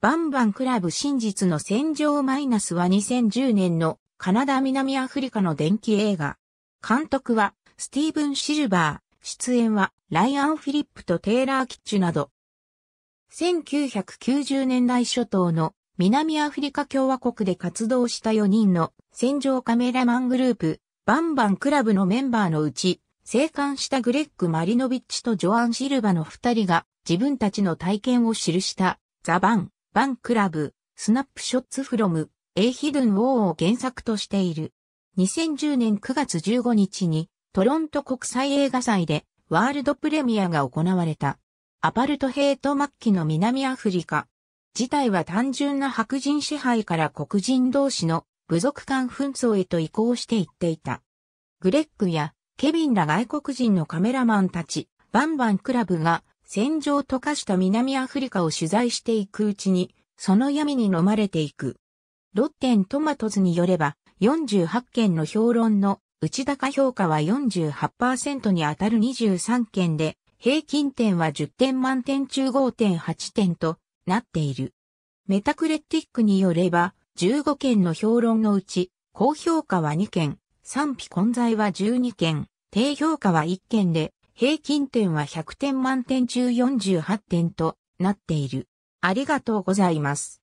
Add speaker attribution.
Speaker 1: バンバンクラブ真実の戦場マイナスは2010年のカナダ南アフリカの電気映画。監督はスティーブン・シルバー、出演はライアン・フィリップとテイラー・キッチュなど。1990年代初頭の南アフリカ共和国で活動した4人の戦場カメラマングループ、バンバンクラブのメンバーのうち、生還したグレッグ・マリノビッチとジョアン・シルバの2人が自分たちの体験を記したザ・バン。バンクラブ、スナップショッツフロム、エイヒドゥン・ウォーを原作としている。2010年9月15日にトロント国際映画祭でワールドプレミアが行われた。アパルトヘイト末期の南アフリカ。事態は単純な白人支配から黒人同士の部族間紛争へと移行していっていた。グレッグやケビンら外国人のカメラマンたち、バンバンクラブが戦場溶かした南アフリカを取材していくうちに、その闇に飲まれていく。ロッテントマトズによれば、48件の評論の内高評価は48%に当たる23件で、平均点は10点満点中5.8点となっている。メタクレティックによれば、15件の評論のうち、高評価は2件、賛否混在は12件、低評価は1件で、平均点は100点満点中48点となっている。ありがとうございます。